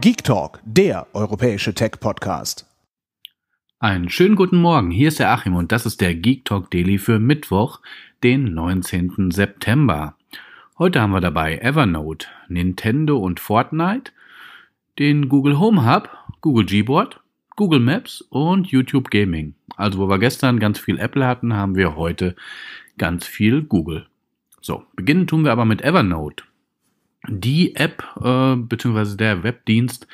Geek Talk, der europäische Tech-Podcast. Einen schönen guten Morgen, hier ist der Achim und das ist der Geek Talk Daily für Mittwoch, den 19. September. Heute haben wir dabei Evernote, Nintendo und Fortnite, den Google Home Hub, Google Gboard, Google Maps und YouTube Gaming. Also wo wir gestern ganz viel Apple hatten, haben wir heute ganz viel Google. So, beginnen tun wir aber mit Evernote die App äh, bzw. der Webdienst,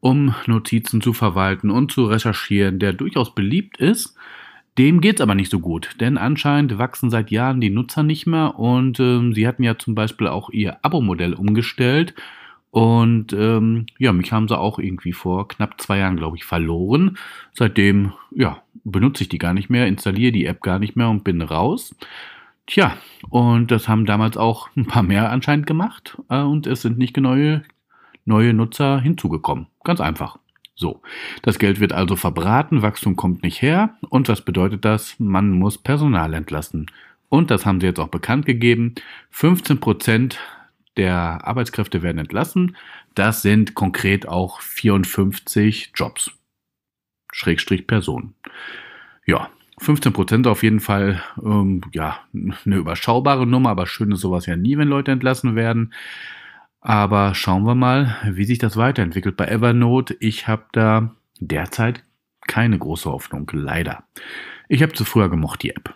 um Notizen zu verwalten und zu recherchieren, der durchaus beliebt ist. Dem geht's aber nicht so gut, denn anscheinend wachsen seit Jahren die Nutzer nicht mehr und ähm, sie hatten ja zum Beispiel auch ihr Abo-Modell umgestellt. Und ähm, ja, mich haben sie auch irgendwie vor knapp zwei Jahren, glaube ich, verloren. Seitdem, ja, benutze ich die gar nicht mehr, installiere die App gar nicht mehr und bin raus. Tja, und das haben damals auch ein paar mehr anscheinend gemacht äh, und es sind nicht neue, neue Nutzer hinzugekommen. Ganz einfach. So, das Geld wird also verbraten, Wachstum kommt nicht her und was bedeutet das? Man muss Personal entlassen. Und das haben sie jetzt auch bekannt gegeben. 15 Prozent der Arbeitskräfte werden entlassen. Das sind konkret auch 54 Jobs. Schrägstrich Personen. Ja, 15 Prozent auf jeden Fall, ähm, ja, eine überschaubare Nummer, aber schön ist sowas ja nie, wenn Leute entlassen werden. Aber schauen wir mal, wie sich das weiterentwickelt bei Evernote. Ich habe da derzeit keine große Hoffnung, leider. Ich habe zu früher gemocht, die App.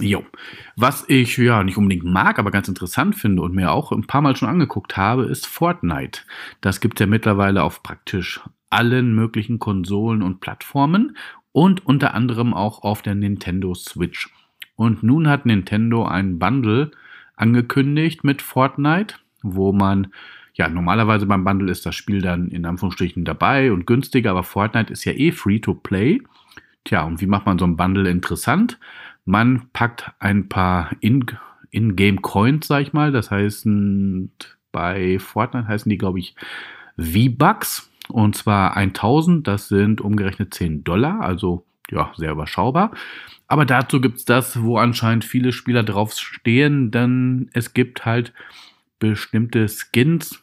Jo, was ich ja nicht unbedingt mag, aber ganz interessant finde und mir auch ein paar Mal schon angeguckt habe, ist Fortnite. Das gibt es ja mittlerweile auf praktisch allen möglichen Konsolen und Plattformen und unter anderem auch auf der Nintendo Switch. Und nun hat Nintendo ein Bundle angekündigt mit Fortnite, wo man ja, normalerweise beim Bundle ist das Spiel dann in Anführungsstrichen dabei und günstiger, aber Fortnite ist ja eh free to play. Tja, und wie macht man so ein Bundle interessant? Man packt ein paar In-Game-Coins, in sag ich mal. Das heißt, bei Fortnite heißen die, glaube ich, V-Bucks. Und zwar 1000, das sind umgerechnet 10 Dollar, also ja, sehr überschaubar. Aber dazu gibt es das, wo anscheinend viele Spieler drauf stehen, denn es gibt halt bestimmte Skins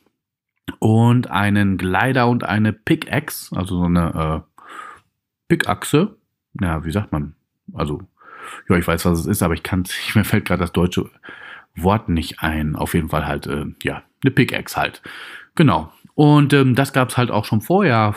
und einen Glider und eine Pickaxe, also so eine äh, Pickaxe. Ja, wie sagt man? Also, ja, ich weiß, was es ist, aber ich kann es, mir fällt gerade das deutsche Wort nicht ein. Auf jeden Fall halt, äh, ja, eine Pickaxe halt. Genau. Und ähm, das gab es halt auch schon vorher,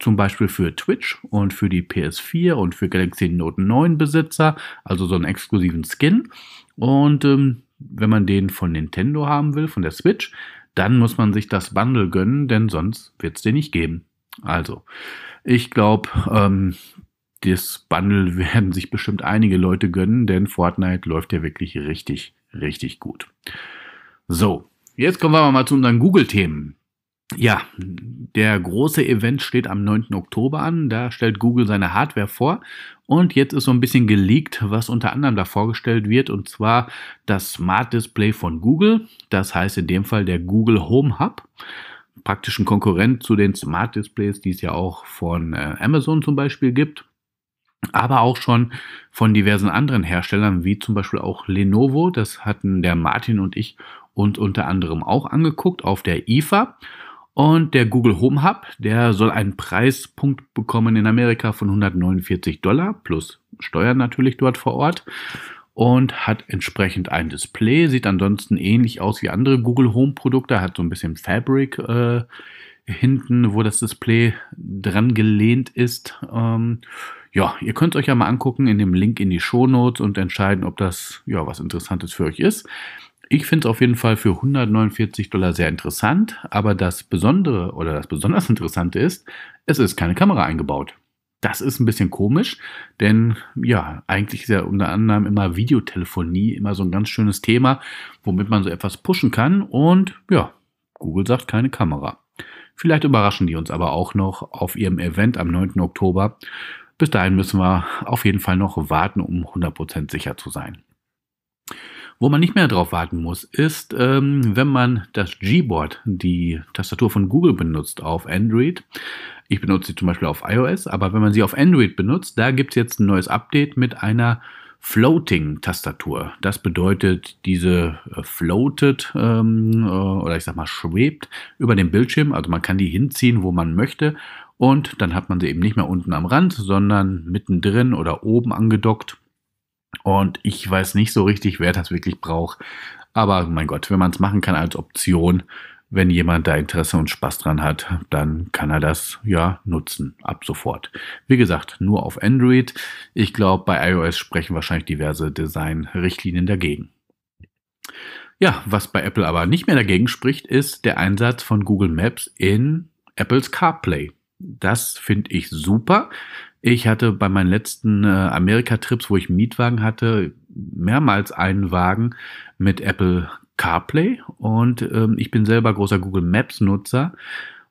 zum Beispiel für Twitch und für die PS4 und für Galaxy Note 9 Besitzer, also so einen exklusiven Skin. Und ähm, wenn man den von Nintendo haben will, von der Switch, dann muss man sich das Bundle gönnen, denn sonst wird es den nicht geben. Also, ich glaube, ähm, das Bundle werden sich bestimmt einige Leute gönnen, denn Fortnite läuft ja wirklich richtig, richtig gut. So, jetzt kommen wir mal zu unseren Google-Themen. Ja, der große Event steht am 9. Oktober an. Da stellt Google seine Hardware vor. Und jetzt ist so ein bisschen geleakt, was unter anderem da vorgestellt wird. Und zwar das Smart Display von Google. Das heißt in dem Fall der Google Home Hub. Praktischen Konkurrent zu den Smart Displays, die es ja auch von äh, Amazon zum Beispiel gibt aber auch schon von diversen anderen Herstellern, wie zum Beispiel auch Lenovo. Das hatten der Martin und ich uns unter anderem auch angeguckt auf der IFA. Und der Google Home Hub, der soll einen Preispunkt bekommen in Amerika von 149 Dollar plus Steuern natürlich dort vor Ort und hat entsprechend ein Display. Sieht ansonsten ähnlich aus wie andere Google Home Produkte, hat so ein bisschen Fabric äh, hinten, wo das Display dran gelehnt ist. Ähm, ja, ihr könnt es euch ja mal angucken in dem Link in die Show Notes und entscheiden, ob das ja was Interessantes für euch ist. Ich finde es auf jeden Fall für 149 Dollar sehr interessant, aber das Besondere oder das besonders Interessante ist, es ist keine Kamera eingebaut. Das ist ein bisschen komisch, denn ja, eigentlich ist ja unter anderem immer Videotelefonie immer so ein ganz schönes Thema, womit man so etwas pushen kann und ja, Google sagt keine Kamera. Vielleicht überraschen die uns aber auch noch auf ihrem Event am 9. Oktober. Bis dahin müssen wir auf jeden Fall noch warten, um 100% sicher zu sein. Wo man nicht mehr drauf warten muss, ist, ähm, wenn man das Gboard, die Tastatur von Google benutzt auf Android. Ich benutze sie zum Beispiel auf iOS, aber wenn man sie auf Android benutzt, da gibt es jetzt ein neues Update mit einer Floating-Tastatur. Das bedeutet, diese äh, floatet ähm, äh, oder ich sag mal schwebt über den Bildschirm. Also man kann die hinziehen, wo man möchte. Und dann hat man sie eben nicht mehr unten am Rand, sondern mittendrin oder oben angedockt. Und ich weiß nicht so richtig, wer das wirklich braucht. Aber mein Gott, wenn man es machen kann als Option, wenn jemand da Interesse und Spaß dran hat, dann kann er das ja nutzen ab sofort. Wie gesagt, nur auf Android. Ich glaube, bei iOS sprechen wahrscheinlich diverse Designrichtlinien dagegen. Ja, was bei Apple aber nicht mehr dagegen spricht, ist der Einsatz von Google Maps in Apples CarPlay. Das finde ich super. Ich hatte bei meinen letzten äh, Amerika-Trips, wo ich Mietwagen hatte, mehrmals einen Wagen mit Apple CarPlay und ähm, ich bin selber großer Google Maps-Nutzer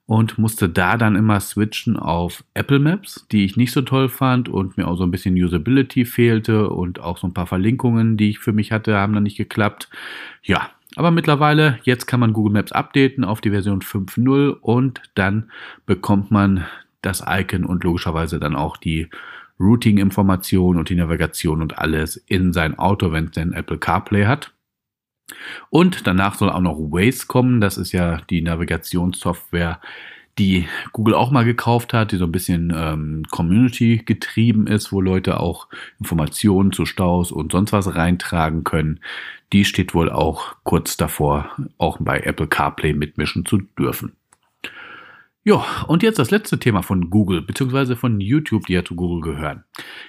und musste da dann immer switchen auf Apple Maps, die ich nicht so toll fand und mir auch so ein bisschen Usability fehlte und auch so ein paar Verlinkungen, die ich für mich hatte, haben dann nicht geklappt. Ja, aber mittlerweile, jetzt kann man Google Maps updaten auf die Version 5.0 und dann bekommt man das Icon und logischerweise dann auch die Routing-Informationen und die Navigation und alles in sein Auto, wenn es denn Apple CarPlay hat. Und danach soll auch noch Waze kommen. Das ist ja die Navigationssoftware, die Google auch mal gekauft hat, die so ein bisschen ähm, Community getrieben ist, wo Leute auch Informationen zu Staus und sonst was reintragen können. Die steht wohl auch kurz davor, auch bei Apple CarPlay mitmischen zu dürfen. Ja, und jetzt das letzte Thema von Google, beziehungsweise von YouTube, die ja zu Google gehören.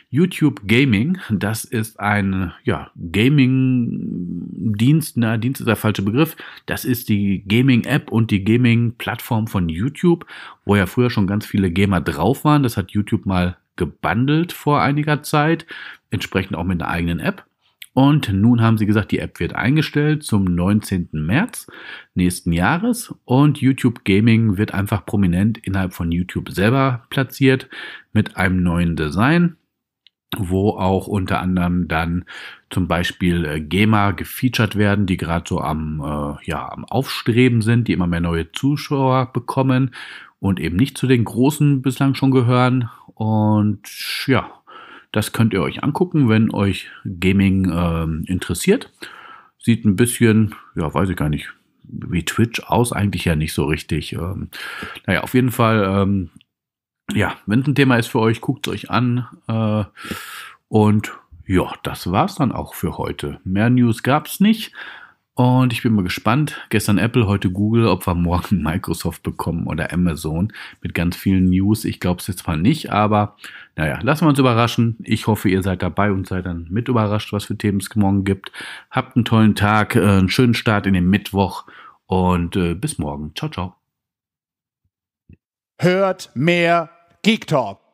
YouTube Gaming, das ist ein ja, Gaming-Dienst, na, Dienst ist der falsche Begriff. Das ist die Gaming-App und die Gaming-Plattform von YouTube, wo ja früher schon ganz viele Gamer drauf waren. Das hat YouTube mal gebundelt vor einiger Zeit, entsprechend auch mit einer eigenen App. Und nun haben sie gesagt, die App wird eingestellt zum 19. März nächsten Jahres und YouTube Gaming wird einfach prominent innerhalb von YouTube selber platziert mit einem neuen Design, wo auch unter anderem dann zum Beispiel äh, Gamer gefeatured werden, die gerade so am, äh, ja, am Aufstreben sind, die immer mehr neue Zuschauer bekommen und eben nicht zu den großen bislang schon gehören. Und ja, das könnt ihr euch angucken, wenn euch Gaming äh, interessiert. Sieht ein bisschen, ja, weiß ich gar nicht, wie Twitch aus, eigentlich ja nicht so richtig. Ähm, naja, auf jeden Fall, ähm, ja, wenn es ein Thema ist für euch, guckt es euch an. Äh, und ja, das war es dann auch für heute. Mehr News gab es nicht. Und ich bin mal gespannt. Gestern Apple, heute Google, ob wir morgen Microsoft bekommen oder Amazon mit ganz vielen News. Ich glaube es jetzt mal nicht, aber naja, lassen wir uns überraschen. Ich hoffe, ihr seid dabei und seid dann mit überrascht, was für Themen es morgen gibt. Habt einen tollen Tag, äh, einen schönen Start in den Mittwoch und äh, bis morgen. Ciao, ciao. Hört mehr Geek Talk.